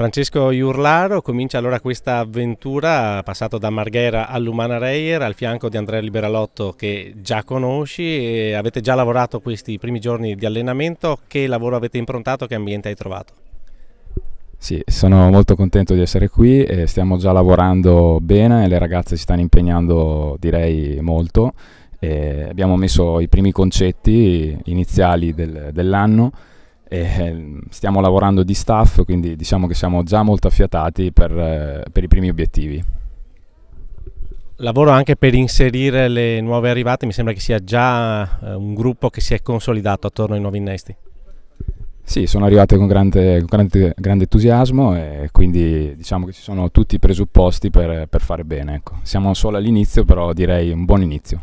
Francesco Iurlaro comincia allora questa avventura, passato da Marghera all'Umana Reyer, al fianco di Andrea Liberalotto che già conosci, avete già lavorato questi primi giorni di allenamento, che lavoro avete improntato, che ambiente hai trovato? Sì, sono molto contento di essere qui, eh, stiamo già lavorando bene, e le ragazze si stanno impegnando direi molto, eh, abbiamo messo i primi concetti iniziali del, dell'anno e ehm, stiamo lavorando di staff, quindi diciamo che siamo già molto affiatati per, eh, per i primi obiettivi. Lavoro anche per inserire le nuove arrivate, mi sembra che sia già eh, un gruppo che si è consolidato attorno ai nuovi innesti. Sì, sono arrivate con grande, grande, grande entusiasmo e quindi diciamo che ci sono tutti i presupposti per, per fare bene. Ecco. Siamo solo all'inizio, però direi un buon inizio.